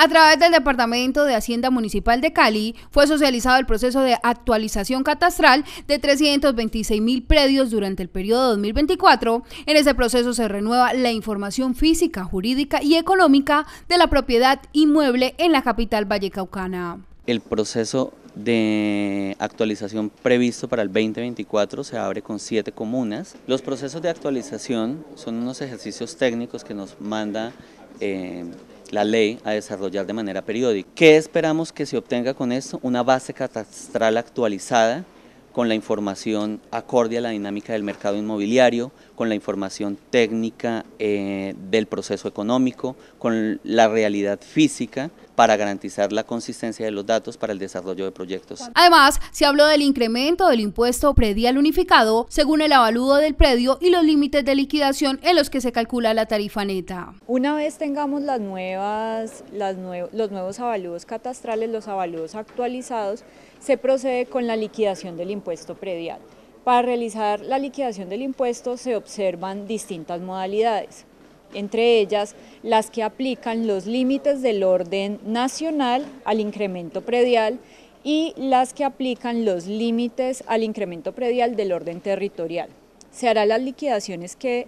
A través del Departamento de Hacienda Municipal de Cali fue socializado el proceso de actualización catastral de 326 mil predios durante el periodo 2024. En ese proceso se renueva la información física, jurídica y económica de la propiedad inmueble en la capital vallecaucana. El proceso de actualización previsto para el 2024 se abre con siete comunas. Los procesos de actualización son unos ejercicios técnicos que nos manda... Eh, la ley a desarrollar de manera periódica. ¿Qué esperamos que se obtenga con esto? Una base catastral actualizada con la información acorde a la dinámica del mercado inmobiliario, con la información técnica eh, del proceso económico, con la realidad física para garantizar la consistencia de los datos para el desarrollo de proyectos. Además, se habló del incremento del impuesto predial unificado según el avaludo del predio y los límites de liquidación en los que se calcula la tarifa neta. Una vez tengamos las nuevas, las los nuevos avaludos catastrales, los avaludos actualizados, se procede con la liquidación del impuesto predial. Para realizar la liquidación del impuesto se observan distintas modalidades entre ellas las que aplican los límites del orden nacional al incremento predial y las que aplican los límites al incremento predial del orden territorial. Se harán las liquidaciones que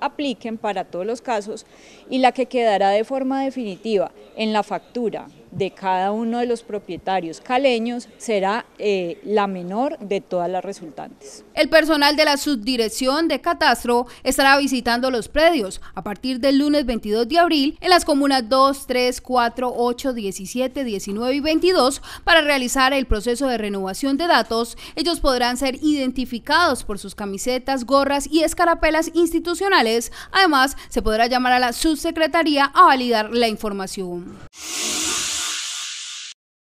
apliquen para todos los casos y la que quedará de forma definitiva en la factura de cada uno de los propietarios caleños será eh, la menor de todas las resultantes. El personal de la subdirección de Catastro estará visitando los predios a partir del lunes 22 de abril en las comunas 2, 3, 4, 8, 17, 19 y 22 para realizar el proceso de renovación de datos. Ellos podrán ser identificados por sus camisetas, gorras y escarapelas institucionales. Además, se podrá llamar a la subsecretaría a validar la información.